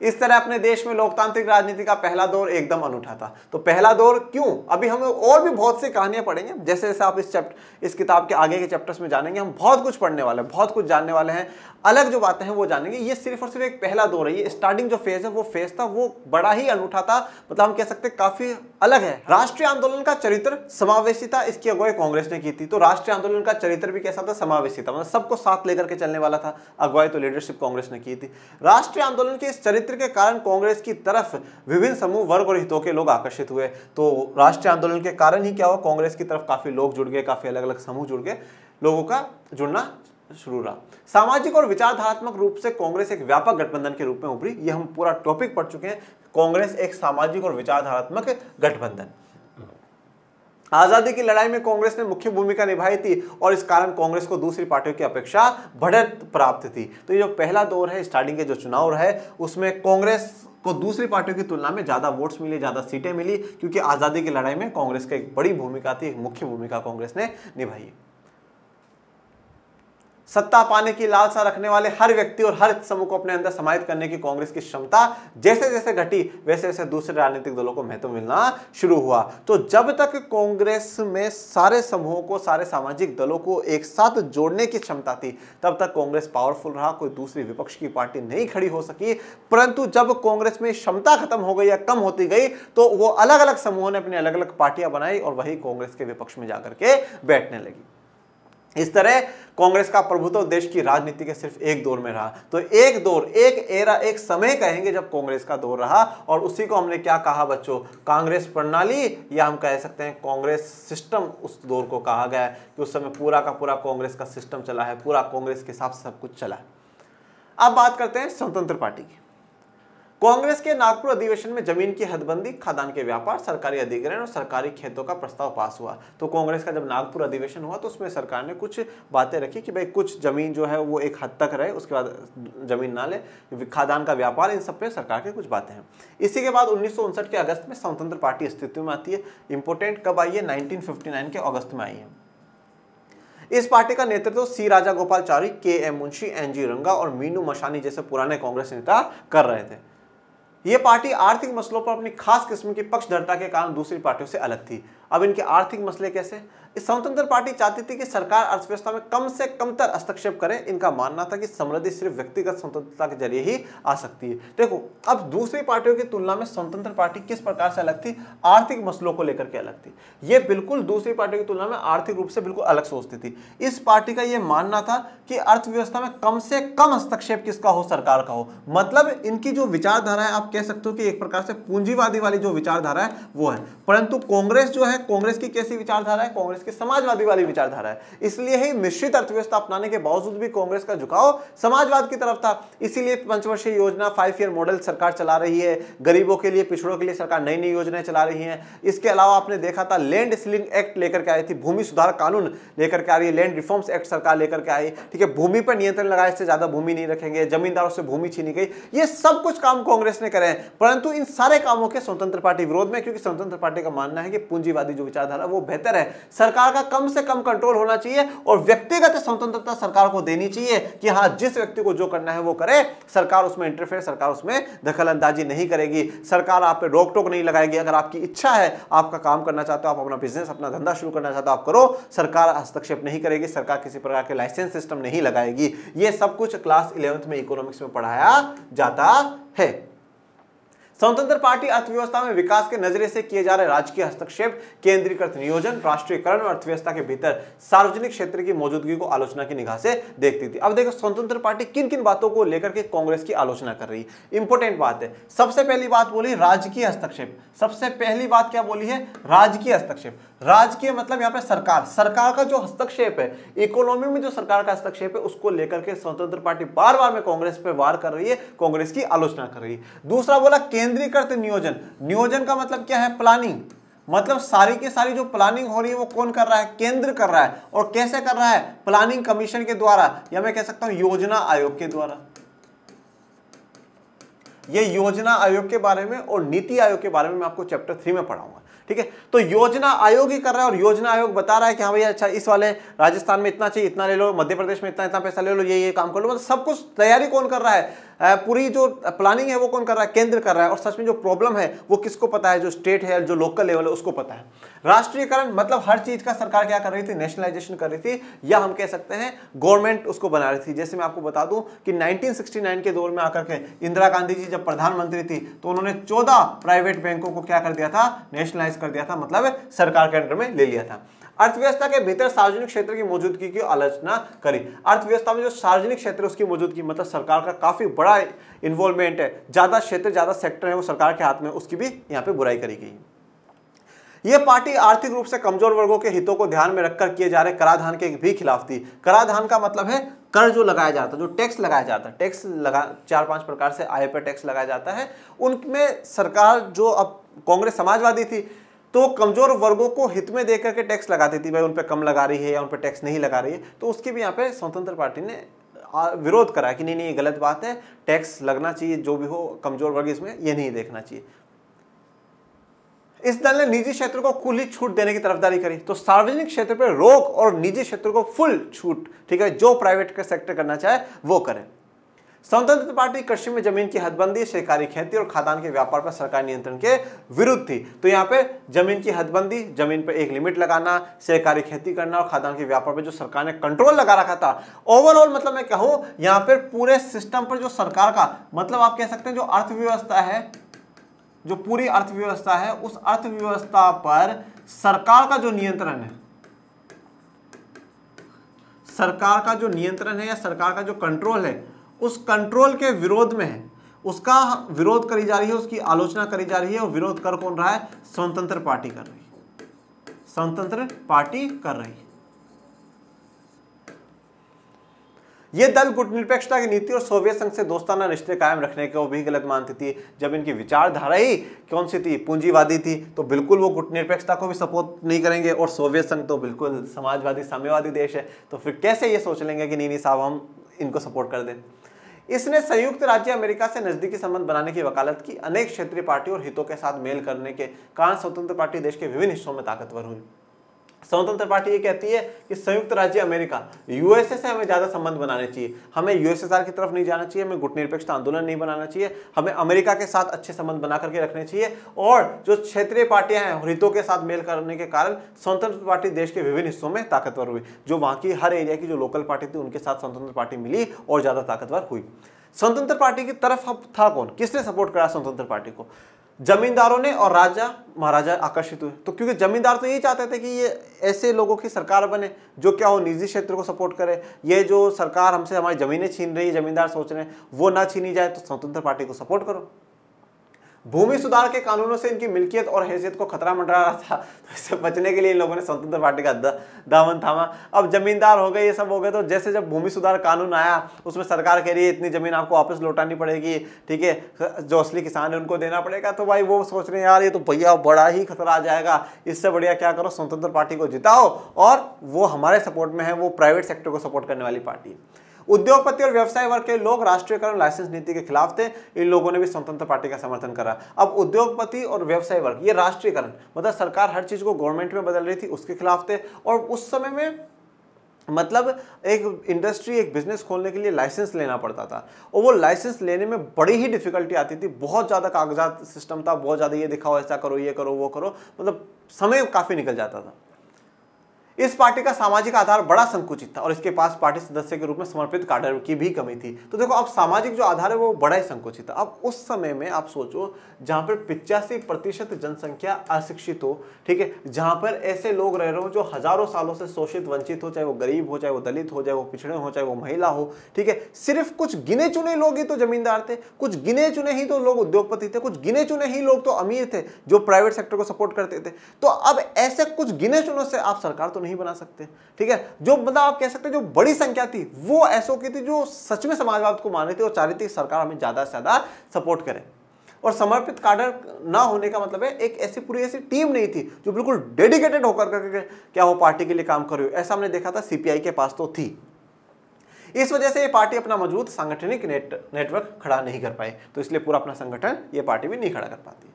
इस तरह अपने देश में लोकतांत्रिक राजनीति का पहला दौर एकदम अनूठा था तो पहला दौर क्यों अभी हम और भी बहुत सी कहानियां पढ़ेंगे जैसे जैसे आप इस चैप्ट इस किताब के आगे के चैप्टर्स में जानेंगे हम बहुत कुछ पढ़ने वाले हैं बहुत कुछ जानने वाले हैं अलग जो बातें हैं वो जानेंगे ये सिर्फ और सिर्फ एक पहला दौर है ये स्टार्टिंग जो फेज है वो फेज था वो बड़ा ही अनूठा था मतलब हम कह सकते हैं काफी अलग है राष्ट्रीय आंदोलन का चरित्र समावेशी था इसकी अगुवाई कांग्रेस ने की थी तो राष्ट्रीय आंदोलन का चरित्र भी कैसा था समावेशी था मतलब सबको साथ लेकर के चलने वाला था अगुवाई तो लीडरशिप कांग्रेस ने की थी राष्ट्रीय आंदोलन के इस चरित्र के कारण कांग्रेस की तरफ विभिन्न समूह वर्ग और हितों के लोग आकर्षित हुए तो राष्ट्रीय आंदोलन के कारण ही क्या हुआ कांग्रेस की तरफ काफी लोग जुड़ गए काफी अलग अलग समूह जुड़ गए लोगों का जुड़ना शुरू रहा सामाजिक और विचारधारात्मक रूप से कांग्रेस एक व्यापक गठबंधन के रूप में उभरी ये हम पूरा टॉपिक पढ़ चुके हैं कांग्रेस एक सामाजिक और विचारधारात्मक गठबंधन आजादी की लड़ाई में कांग्रेस ने मुख्य भूमिका निभाई थी और इस कारण कांग्रेस को दूसरी पार्टियों की अपेक्षा बढ़त प्राप्त थी तो ये जो पहला दौर है स्टार्टिंग के जो चुनाव रहे उसमें कांग्रेस को दूसरी पार्टियों की तुलना में ज़्यादा वोट्स मिले ज़्यादा सीटें मिली क्योंकि आज़ादी की लड़ाई में कांग्रेस की एक बड़ी भूमिका थी एक मुख्य भूमिका कांग्रेस ने निभाई सत्ता पाने की लालसा रखने वाले हर व्यक्ति और हर समूह को अपने अंदर समाहित करने की कांग्रेस की क्षमता जैसे जैसे घटी वैसे वैसे दूसरे राजनीतिक दलों को महत्व मिलना शुरू हुआ तो जब तक कांग्रेस में सारे समूहों को सारे सामाजिक दलों को एक साथ जोड़ने की क्षमता थी तब तक कांग्रेस पावरफुल रहा कोई दूसरी विपक्ष की पार्टी नहीं खड़ी हो सकी परंतु जब कांग्रेस में क्षमता खत्म हो गई या कम होती गई तो वो अलग अलग समूहों ने अपनी अलग अलग पार्टियां बनाई और वही कांग्रेस के विपक्ष में जाकर के बैठने लगी इस तरह कांग्रेस का प्रभुत्व देश की राजनीति के सिर्फ एक दौर में रहा तो एक दौर एक एरा एक समय कहेंगे जब कांग्रेस का दौर रहा और उसी को हमने क्या कहा बच्चों कांग्रेस प्रणाली या हम कह सकते हैं कांग्रेस सिस्टम उस दौर को कहा गया है कि उस समय पूरा का पूरा कांग्रेस का सिस्टम चला है पूरा कांग्रेस के हिसाब से सब कुछ चला है अब बात करते हैं स्वतंत्र पार्टी की कांग्रेस के नागपुर अधिवेशन में जमीन की हदबंदी खादान के व्यापार सरकारी अधिग्रहण और सरकारी खेतों का प्रस्ताव पास हुआ तो कांग्रेस का जब नागपुर अधिवेशन हुआ तो उसमें सरकार ने कुछ बातें रखी कि भाई कुछ जमीन जो है वो एक हद तक रहे उसके बाद जमीन ना ले खादान का व्यापार इन सब पे सरकार के कुछ बातें हैं इसी के बाद उन्नीस के अगस्त में स्वतंत्र पार्टी अस्तित्व में आती है इंपोर्टेंट कब आई है नाइनटीन के अगस्त में आई है इस पार्टी का नेतृत्व सी राजा गोपाल चारी के एम मुंशी एन जी रंगा और मीनू मशानी जैसे पुराने कांग्रेस नेता कर रहे थे ये पार्टी आर्थिक मसलों पर अपनी खास किस्म की पक्षधरता के कारण दूसरी पार्टियों से अलग थी अब इनके आर्थिक मसले कैसे इस स्वतंत्र पार्टी चाहती थी कि सरकार अर्थव्यवस्था में कम से कम तर हस्तक्षेप करे इनका मानना था कि समृद्धि सिर्फ व्यक्तिगत स्वतंत्रता के जरिए ही आ सकती है देखो अब दूसरी पार्टियों की तुलना में स्वतंत्र पार्टी किस प्रकार से अलग थी आर्थिक मसलों को लेकर के अलग थी ये बिल्कुल दूसरी पार्टियों की तुलना में आर्थिक रूप से बिल्कुल अलग सोचती थी इस पार्टी का यह मानना था कि अर्थव्यवस्था में कम से कम हस्तक्षेप किसका हो सरकार का हो मतलब इनकी जो विचारधारा है आप कह सकते हो कि एक प्रकार से पूंजीवादी वाली जो विचारधारा है वो है परंतु कांग्रेस जो है है कांग्रेस की कैसी विचारधारा है कांग्रेस की समाजवादी वाली विचारधारा है इसलिए ही मिश्रित अर्थव्यवस्था अपनाने के बावजूद भी कांग्रेस का झुकाव समाजवाद की तरफ था इसीलिए पंचवर्षीय योजना फाइव ईयर मॉडल सरकार चला रही है गरीबों के लिए पिछड़ों के लिए सरकार नई नई योजनाएं चला रही है इसके अलावा आपने देखा था लैंड सीलिंग एक्ट लेकर के आई थी भूमि सुधार कानून लेकर के आ रही है लैंड रिफॉर्म्स एक्ट सरकार लेकर के आई ठीक है भूमि पर नियंत्रण लगाए इससे ज्यादा भूमि नहीं रखेंगे जमींदारों से भूमि छीनी गई ये सब कुछ काम कांग्रेस ने करे हैं परंतु इन सारे कामों के स्वतंत्र पार्टी विरोध में क्योंकि स्वतंत्र पार्टी का मानना है कि पूंजीवादी समाजवादी जो विचारधारा वो बेहतर है सरकार का कम से कम कंट्रोल होना चाहिए और व्यक्तिगत स्वतंत्रता सरकार को देनी चाहिए कि हाँ जिस व्यक्ति को जो करना है वो करे सरकार उसमें इंटरफेयर सरकार उसमें दखलंदाजी नहीं करेगी सरकार आप पे रोक टोक नहीं लगाएगी अगर आपकी इच्छा है आपका काम करना चाहते हो आप अपना बिजनेस अपना धंधा शुरू करना चाहते हो आप करो सरकार हस्तक्षेप नहीं करेगी सरकार किसी प्रकार के लाइसेंस सिस्टम नहीं लगाएगी ये सब कुछ क्लास इलेवंथ में इकोनॉमिक्स में पढ़ाया जाता है स्वतंत्र पार्टी अर्थव्यवस्था में विकास के नजरे से किए जा रहे राजकीय हस्तक्षेप केंद्रीकृत नियोजन राष्ट्रीयकरण और अर्थव्यवस्था के भीतर सार्वजनिक क्षेत्र की मौजूदगी को आलोचना की निगाह से देखती थी अब देखो स्वतंत्र पार्टी किन किन बातों को लेकर के कांग्रेस की आलोचना कर रही है इंपोर्टेंट बात है सबसे पहली बात बोली राजकीय हस्तक्षेप सबसे पहली बात क्या बोली है राजकीय हस्तक्षेप राजकीय मतलब यहाँ पे सरकार सरकार का जो हस्तक्षेप है इकोनॉमी में जो सरकार का हस्तक्षेप है उसको लेकर के स्वतंत्र पार्टी बार बार में कांग्रेस पे वार कर रही है कांग्रेस की आलोचना कर रही है दूसरा बोला केंद्रीकृत नियोजन नियोजन का मतलब क्या है प्लानिंग मतलब सारी की सारी जो प्लानिंग हो रही है वो कौन कर रहा है केंद्र कर रहा है और कैसे कर रहा है प्लानिंग कमीशन के द्वारा या मैं कह सकता हूं योजना आयोग के द्वारा ये योजना आयोग के बारे में और नीति आयोग के बारे में मैं आपको चैप्टर थ्री में पढ़ाऊंगा ठीक है तो योजना आयोग ही कर रहा है और योजना आयोग बता रहा है कि हाँ भैया अच्छा इस वाले राजस्थान में इतना चाहिए इतना ले लो मध्य प्रदेश में इतना इतना पैसा ले लो ये ये काम कर लो मतलब सब कुछ तैयारी कौन कर रहा है पूरी जो प्लानिंग है वो कौन कर रहा है केंद्र कर रहा है और सच में जो प्रॉब्लम है वो किसको पता है जो स्टेट है जो लोकल लेवल है उसको पता है राष्ट्रीयकरण मतलब हर चीज़ का सरकार क्या कर रही थी नेशनलाइजेशन कर रही थी या हम कह सकते हैं गवर्नमेंट उसको बना रही थी जैसे मैं आपको बता दूं कि 1969 के दौर में आकर के इंदिरा गांधी जी जब प्रधानमंत्री थी तो उन्होंने 14 प्राइवेट बैंकों को क्या कर दिया था नेशनलाइज कर दिया था मतलब सरकार के अंडर में ले लिया था अर्थव्यवस्था के भीतर सार्वजनिक क्षेत्र की मौजूदगी की आलोचना करी अर्थव्यवस्था में जो सार्वजनिक क्षेत्र उसकी मौजूदगी मतलब सरकार का काफी बड़ा इन्वॉल्वमेंट है ज्यादा क्षेत्र ज्यादा सेक्टर है वो सरकार के हाथ में उसकी भी यहाँ पे बुराई करी गई ये पार्टी आर्थिक रूप से कमजोर वर्गों के हितों को ध्यान में रखकर किए जा रहे कराधान के भी खिलाफ थी कराधान का मतलब है कर जो लगाया जाता है जो टैक्स लगाया जाता है टैक्स लगा चार पांच प्रकार से आय पर टैक्स लगाया जाता है उनमें सरकार जो अब कांग्रेस समाजवादी थी तो कमजोर वर्गों को हित में देख करके टैक्स लगा देती भाई उन पर कम लगा रही है या उन पर टैक्स नहीं लगा रही है तो उसकी भी यहाँ पे स्वतंत्र पार्टी ने विरोध करा कि नहीं नहीं ये गलत बात है टैक्स लगना चाहिए जो भी हो कमजोर वर्ग इसमें ये नहीं देखना चाहिए इस दल ने निजी क्षेत्र को कुल ही छूट देने की तरफदारी करी तो सार्वजनिक क्षेत्र पर रोक और निजी क्षेत्र को फुल छूट ठीक है जो प्राइवेट का सेक्टर करना चाहे वो करें स्वतंत्र पार्टी कृषि में जमीन की हदबंदी सहकारी खेती और खादान के व्यापार पर सरकार नियंत्रण के विरुद्ध थी तो यहाँ पे जमीन की हदबंदी जमीन पर एक लिमिट लगाना सहकारी खेती करना और खादान के व्यापार पर जो सरकार ने कंट्रोल लगा रखा था ओवरऑल मतलब मैं कहूँ यहाँ पर पूरे सिस्टम पर जो सरकार का मतलब आप कह सकते हैं जो अर्थव्यवस्था है जो पूरी अर्थव्यवस्था है उस अर्थव्यवस्था पर सरकार का जो नियंत्रण है सरकार का जो नियंत्रण है या सरकार का जो कंट्रोल है उस कंट्रोल के विरोध में है उसका विरोध करी जा रही है उसकी आलोचना करी जा रही है और विरोध कर कौन रहा है स्वतंत्र पार्टी कर रही है स्वतंत्र पार्टी कर रही है ये दल गुटनिरपेक्षता की नीति और सोवियत संघ से दोस्ताना रिश्ते कायम रखने वो भी गलत मानती थी जब इनकी विचारधारा ही कौन सी थी पूंजीवादी थी तो बिल्कुल वो गुटनिरपेक्षता को भी सपोर्ट नहीं करेंगे और सोवियत संघ तो बिल्कुल समाजवादी साम्यवादी देश है तो फिर कैसे ये सोच लेंगे कि नीनी साहब हम इनको सपोर्ट कर दें इसने संयुक्त राज्य अमेरिका से नजदीकी संबंध बनाने की वकालत की अनेक क्षेत्रीय पार्टियों और हितों के साथ मेल करने के कारण स्वतंत्र पार्टी देश के विभिन्न हिस्सों में ताकतवर हुई स्वतंत्र पार्टी ये कहती है कि संयुक्त राज्य अमेरिका यूएसए से हमें ज़्यादा संबंध बनाने चाहिए हमें यूएसएसआर की तरफ नहीं जाना चाहिए हमें गुटनिरपेक्ष आंदोलन नहीं बनाना चाहिए हमें अमेरिका के साथ अच्छे संबंध बना करके रखने चाहिए और जो क्षेत्रीय पार्टियां हैं हितों के साथ मेल करने के कारण स्वतंत्र पार्टी देश के विभिन्न हिस्सों में ताकतवर हुई जो वहां की हर एरिया की जो लोकल पार्टी थी उनके साथ स्वतंत्र पार्टी मिली और ज़्यादा ताकतवर हुई स्वतंत्र पार्टी की तरफ अब था कौन किसने सपोर्ट करा स्वतंत्र पार्टी को जमींदारों ने और राजा महाराजा आकर्षित हुए तो क्योंकि जमींदार तो यही चाहते थे कि ये ऐसे लोगों की सरकार बने जो क्या हो निजी क्षेत्र को सपोर्ट करे ये जो सरकार हमसे हमारी ज़मीनें छीन रही है जमींदार सोच रहे हैं वो ना छीनी जाए तो स्वतंत्र पार्टी को सपोर्ट करो भूमि सुधार के कानूनों से इनकी मिल्कियत और हैसियत को खतरा मंडरा रहा था <laughs> तो इससे बचने के लिए इन लोगों ने स्वतंत्र पार्टी का दामन थामा अब जमींदार हो गए ये सब हो गए तो जैसे जब भूमि सुधार कानून आया उसमें सरकार कह रही है इतनी जमीन आपको वापस लौटानी पड़ेगी ठीक है जो असली किसान है उनको देना पड़ेगा तो भाई वो सोच रहे हैं यार ये तो भैया बड़ा ही खतरा आ जाएगा इससे बढ़िया क्या करो स्वतंत्र पार्टी को जिताओ और वो हमारे सपोर्ट में है वो प्राइवेट सेक्टर को सपोर्ट करने वाली पार्टी है उद्योगपति और व्यवसाय वर्ग के लोग राष्ट्रीयकरण लाइसेंस नीति के खिलाफ थे इन लोगों ने भी स्वतंत्र पार्टी का समर्थन करा अब उद्योगपति और व्यवसाय वर्ग ये राष्ट्रीयकरण मतलब सरकार हर चीज़ को गवर्नमेंट में बदल रही थी उसके खिलाफ थे और उस समय में मतलब एक इंडस्ट्री एक बिजनेस खोलने के लिए लाइसेंस लेना पड़ता था और वो लाइसेंस लेने में बड़ी ही डिफिकल्टी आती थी बहुत ज़्यादा कागजात सिस्टम था बहुत ज़्यादा ये दिखाओ ऐसा करो ये करो वो करो मतलब समय काफ़ी निकल जाता था इस पार्टी का सामाजिक आधार बड़ा संकुचित था और इसके पास पार्टी सदस्य के रूप में समर्पित कार्डर की भी कमी थी तो देखो अब सामाजिक जो आधार है वो बड़ा ही संकुचित था अब उस समय में आप सोचो जहां पर पिचासी प्रतिशत जनसंख्या अशिक्षित हो ठीक है जहां पर ऐसे लोग रह रहे हो जो हजारों सालों से शोषित वंचित हो चाहे वो गरीब हो चाहे वो दलित हो चाहे वो पिछड़े हो चाहे वो महिला हो ठीक है सिर्फ कुछ गिने चुने लोग ही तो जमींदार थे कुछ गिने चुने ही तो लोग उद्योगपति थे कुछ गिने चुने ही लोग तो अमीर थे जो प्राइवेट सेक्टर को सपोर्ट करते थे तो अब ऐसे कुछ गिने चुनों से आप सरकार तो नहीं नहीं बना सकते ठीक है जो मतलब आप कह सकते हैं जो बड़ी संख्या थी वो ऐसो की थी जो सच में समाजवाद को मान रही थी और चाह रही थी सरकार हमें ज़्यादा से ज़्यादा सपोर्ट करे और समर्पित कार्डर ना होने का मतलब है एक ऐसी पूरी ऐसी टीम नहीं थी जो बिल्कुल डेडिकेटेड होकर करके क्या वो पार्टी के लिए काम कर रही हो ऐसा हमने देखा था सीपीआई के पास तो थी इस वजह से ये पार्टी अपना मजबूत सांगठनिक नेट, नेटवर्क खड़ा नहीं कर पाए तो इसलिए पूरा अपना संगठन ये पार्टी भी नहीं खड़ा कर पाती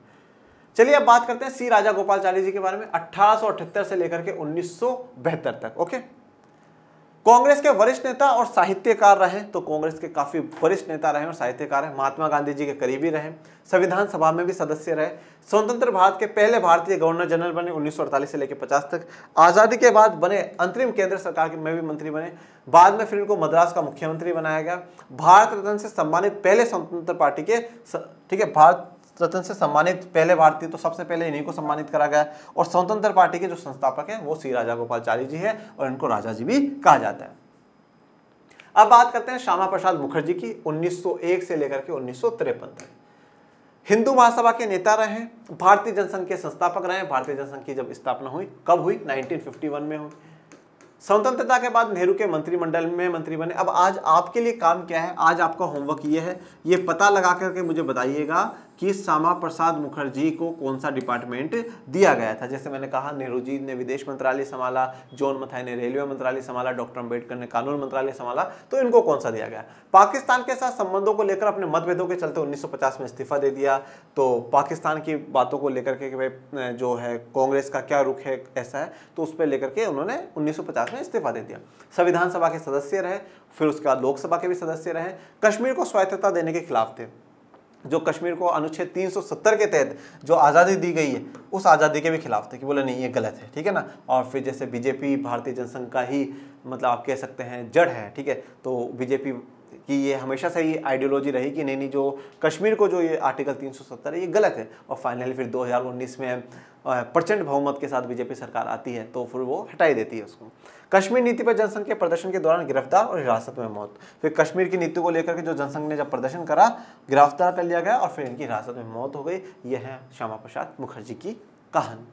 चलिए अब बात करते हैं सी राजा गोपाल चाली जी के बारे में अठारह से लेकर के उन्नीस तक ओके कांग्रेस के वरिष्ठ नेता और साहित्यकार रहे तो कांग्रेस के काफी वरिष्ठ नेता रहे और साहित्यकार हैं महात्मा गांधी जी के करीबी रहे संविधान सभा में भी सदस्य रहे स्वतंत्र भारत के पहले भारतीय गवर्नर जनरल बने 1948 से लेकर 50 तक आज़ादी के बाद बने अंतरिम केंद्र सरकार के में भी मंत्री बने बाद में फिर इनको मद्रास का मुख्यमंत्री बनाया गया भारत रत्न से सम्मानित पहले स्वतंत्र पार्टी के ठीक है भारत रत्न से सम्मानित पहले भारतीय तो सबसे पहले इन्हीं को सम्मानित करा गया और स्वतंत्र पार्टी के जो संस्थापक हैं वो श्री राजा गोपालचारी जी है और इनको राजा जी भी कहा जाता है अब बात करते हैं श्यामा प्रसाद मुखर्जी की 1901 से लेकर के उन्नीस तक हिंदू महासभा के नेता रहे भारतीय जनसंघ के संस्थापक रहे भारतीय जनसंघ की जब स्थापना हुई कब हुई 1951 में हुई स्वतंत्रता के बाद नेहरू के मंत्रिमंडल में मंत्री बने अब आज आपके लिए काम क्या है आज आपका होमवर्क ये है ये पता लगा करके मुझे बताइएगा कि श्यामा प्रसाद मुखर्जी को कौन सा डिपार्टमेंट दिया गया था जैसे मैंने कहा नेहरू जी ने विदेश मंत्रालय संभाला जॉन मथाई ने रेलवे मंत्रालय संभाला डॉक्टर अम्बेडकर ने कानून मंत्रालय संभाला तो इनको कौन सा दिया गया पाकिस्तान के साथ संबंधों को लेकर अपने मतभेदों के चलते उन्नीस में इस्तीफा दे दिया तो पाकिस्तान की बातों को लेकर के भाई जो है कांग्रेस का क्या रुख है ऐसा है तो उस पर लेकर के उन्होंने उन्नीस में इस्तीफा दे दिया संविधान सभा के सदस्य रहे फिर उसके बाद लोकसभा के भी सदस्य रहे कश्मीर को स्वायत्तता देने के खिलाफ थे जो कश्मीर को अनुच्छेद 370 के तहत जो आज़ादी दी गई है उस आज़ादी के भी खिलाफ थे कि बोले नहीं ये गलत है ठीक है ना और फिर जैसे बीजेपी भारतीय जनसंघ का ही मतलब आप कह सकते हैं जड़ है ठीक है तो बीजेपी कि ये हमेशा से ये आइडियोलॉजी रही कि नहीं नहीं जो कश्मीर को जो ये आर्टिकल 370 है ये गलत है और फाइनली फिर 2019 में प्रचंड बहुमत के साथ बीजेपी सरकार आती है तो फिर वो हटाई देती है उसको कश्मीर नीति पर जनसंघ के प्रदर्शन के दौरान गिरफ्तार और हिरासत में मौत फिर कश्मीर की नीति को लेकर के जो जनसंघ ने जब प्रदर्शन करा गिरफ्तार कर लिया गया और फिर इनकी हिरासत में मौत हो गई यह है श्यामा प्रसाद मुखर्जी की कहानी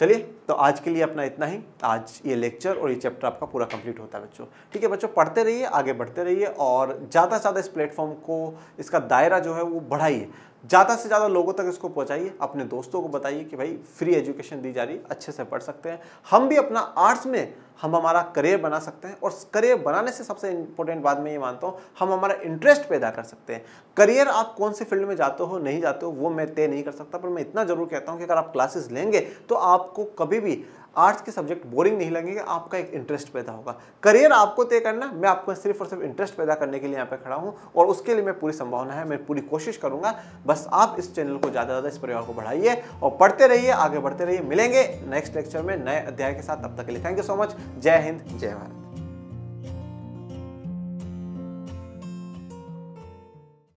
चलिए तो आज के लिए अपना इतना ही आज ये लेक्चर और ये चैप्टर आपका पूरा कंप्लीट होता है बच्चों ठीक है बच्चों पढ़ते रहिए आगे बढ़ते रहिए और ज़्यादा से ज़्यादा इस प्लेटफॉर्म को इसका दायरा जो है वो बढ़ाइए ज़्यादा से ज़्यादा लोगों तक इसको पहुँचाइए अपने दोस्तों को बताइए कि भाई फ्री एजुकेशन दी जा रही है अच्छे से पढ़ सकते हैं हम भी अपना आर्ट्स में हम हमारा करियर बना सकते हैं और करियर बनाने से सबसे इंपॉर्टेंट बात मैं ये मानता हूँ हम हमारा इंटरेस्ट पैदा कर सकते हैं करियर आप कौन से फील्ड में जाते हो नहीं जाते हो वो मैं तय नहीं कर सकता पर मैं इतना जरूर कहता हूँ कि अगर आप क्लासेस लेंगे तो आपको कभी भी आर्ट्स के सब्जेक्ट बोरिंग नहीं लगेंगे आपका एक इंटरेस्ट पैदा होगा करियर आपको तय करना मैं आपको सिर्फ और सिर्फ इंटरेस्ट पैदा करने के लिए यहाँ पर खड़ा हूँ और उसके लिए मैं पूरी संभावना है मैं पूरी कोशिश करूँगा बस आप इस चैनल को ज़्यादा ज़्यादा इस परिवार को बढ़ाइए और पढ़ते रहिए आगे बढ़ते रहिए मिलेंगे नेक्स्ट लेक्चर में नए अध्याय के साथ तब तक के लिए थैंक यू सो मच जय हिंद जय भारत